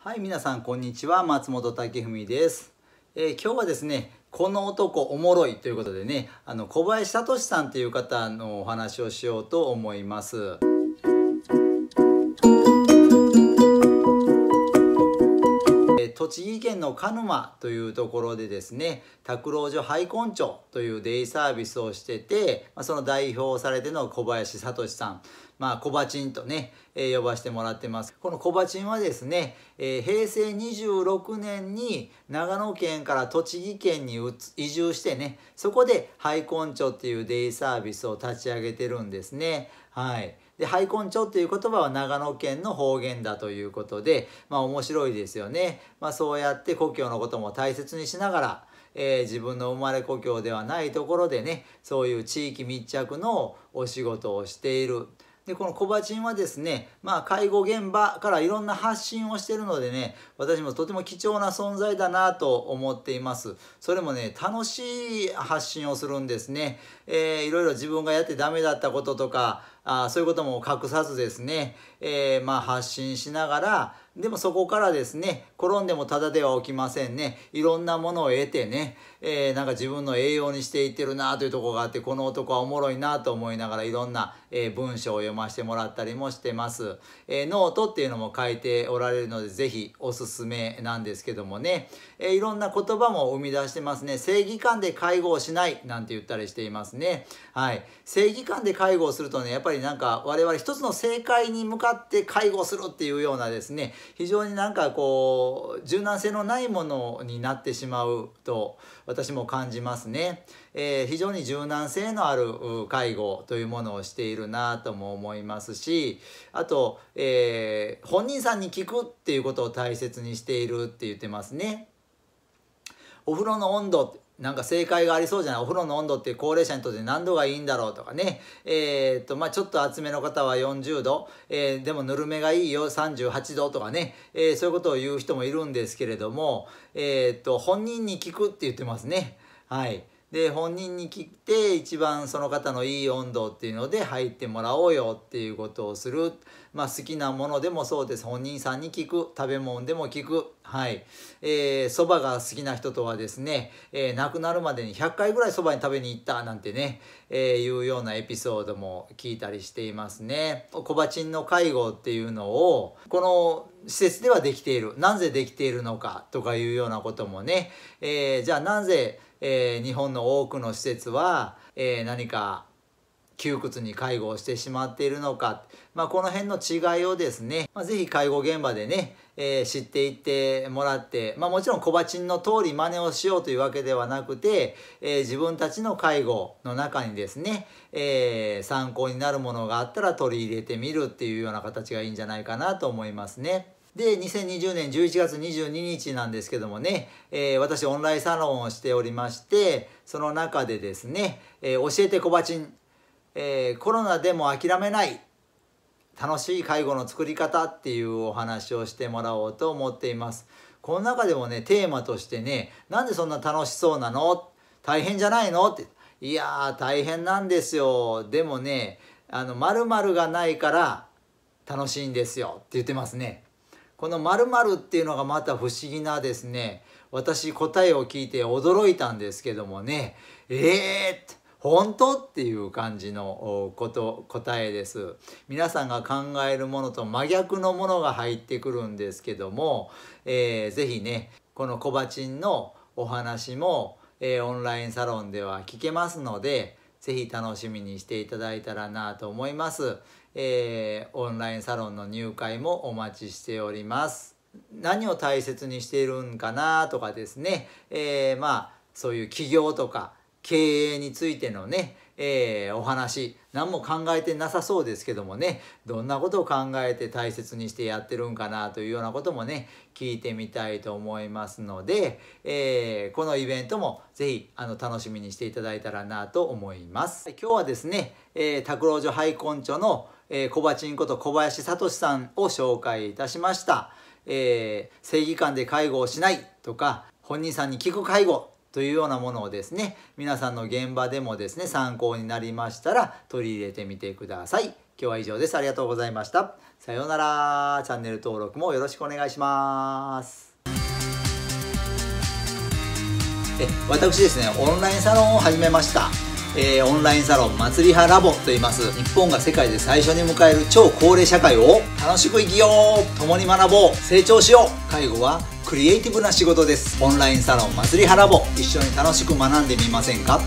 はい皆さんこんにちは松本武文です、えー、今日はですねこの男おもろいということでねあの小林聡さんという方のお話をしようと思います栃木県の鹿沼というところでですね拓郎所廃根町というデイサービスをしてて、まその代表されての小林聡さんまあ、小鉢んとね、え呼ばせてもらってます。この小鉢チはですね、え平成26年に長野県から栃木県に移住してね、そこで廃根町っていうデイサービスを立ち上げてるんですね。はい。で廃根町という言葉は長野県の方言だということで、まあ、面白いですよね、まあ、そうやって故郷のことも大切にしながら、えー、自分の生まれ故郷ではないところでねそういう地域密着のお仕事をしている。でこのコバチンはですね、まあ、介護現場からいろんな発信をしてるのでね私もとても貴重な存在だなと思っていますそれもね楽しい発信をするんですね、えー、いろいろ自分がやってダメだったこととかあそういうことも隠さずですね、えー、まあ発信しながら、でもそこからですね、転んでもただでは起きませんね。いろんなものを得てね、えー、なんか自分の栄養にしていってるなというとこがあって、この男はおもろいなと思いながらいろんな、えー、文章を読ませてもらったりもしてます。えー、ノートっていうのも書いておられるので、ぜひおすすめなんですけどもね、えいろんな言葉も生み出してますね。正義感で介護をしないなんて言ったりしていますね。はい。正義感で介護をするとね、やっぱりりなんか我々一つの正解に向かって介護するっていうようなですね非常になんかこう柔軟性のないものになってしまうと私も感じますね、えー、非常に柔軟性のある介護というものをしているなとも思いますしあと、えー、本人さんに聞くっていうことを大切にしているって言ってますねお風呂の温度なんか正解がありそうじゃないお風呂の温度って高齢者にとって何度がいいんだろうとかね、えー、っとまあ、ちょっと厚めの方は40度、えー、でもぬるめがいいよ38度とかね、えー、そういうことを言う人もいるんですけれども、えっと本人に聞くって言ってますね。はいで本人に聞いて一番その方のいい温度っていうので入ってもらおうよっていうことをする、まあ、好きなものでもそうです本人さんに聞く食べ物でも聞くはいそば、えー、が好きな人とはですね、えー、亡くなるまでに100回ぐらいそばに食べに行ったなんてね、えー、いうようなエピソードも聞いたりしていますね。小鉢チンの介護っていうのをこの施設ではできているなぜできているのかとかいうようなこともね、えー、じゃあなぜえー、日本の多くの施設は、えー、何か窮屈に介護をしてしまっているのか、まあ、この辺の違いをですね、まあ、ぜひ介護現場でね、えー、知っていってもらって、まあ、もちろん小鉢の通り真似をしようというわけではなくて、えー、自分たちの介護の中にですね、えー、参考になるものがあったら取り入れてみるっていうような形がいいんじゃないかなと思いますね。で、2020年11月22日なんですけどもね、えー、私オンラインサロンをしておりまして、その中でですね、えー、教えて小鉢、ちえー、コロナでも諦めない楽しい介護の作り方っていうお話をしてもらおうと思っています。この中でもね、テーマとしてね、なんでそんな楽しそうなの大変じゃないのって。いやー、大変なんですよ。でもね、あの、〇〇がないから楽しいんですよって言ってますね。この〇〇っていうのがまた不思議なですね私答えを聞いて驚いたんですけどもねえー、本当っていう感じのこと答えです皆さんが考えるものと真逆のものが入ってくるんですけども、えー、ぜひねこのコバチンのお話も、えー、オンラインサロンでは聞けますのでぜひ楽しみにしていただいたらなと思います。えー、オンラインサロンの入会もお待ちしております。何を大切にしているんかなとかですね、えー、まあそういう起業とか経営についてのね、えー、お話何も考えてなさそうですけどもねどんなことを考えて大切にしてやってるんかなというようなこともね聞いてみたいと思いますので、えー、このイベントも是非あの楽しみにしていただいたらなと思います。今日はですね、えー、拓郎所廃根著の、えー、小鉢んこと小林聡さんを紹介いたしました。え正義感で介護をしないとか本人さんに聞く介護というようなものをですね皆さんの現場でもですね参考になりましたら取り入れてみてください今日は以上ですありがとうございましたさようならチャンネル登録もよろしくお願いしますえ私ですねオンラインサロンを始めましたえー、オンラインサロン祭り派ラボと言います日本が世界で最初に迎える超高齢社会を楽しく生きよう共に学ぼう成長しよう介護はクリエイティブな仕事ですオンラインサロン祭り派ラボ一緒に楽しく学んでみませんか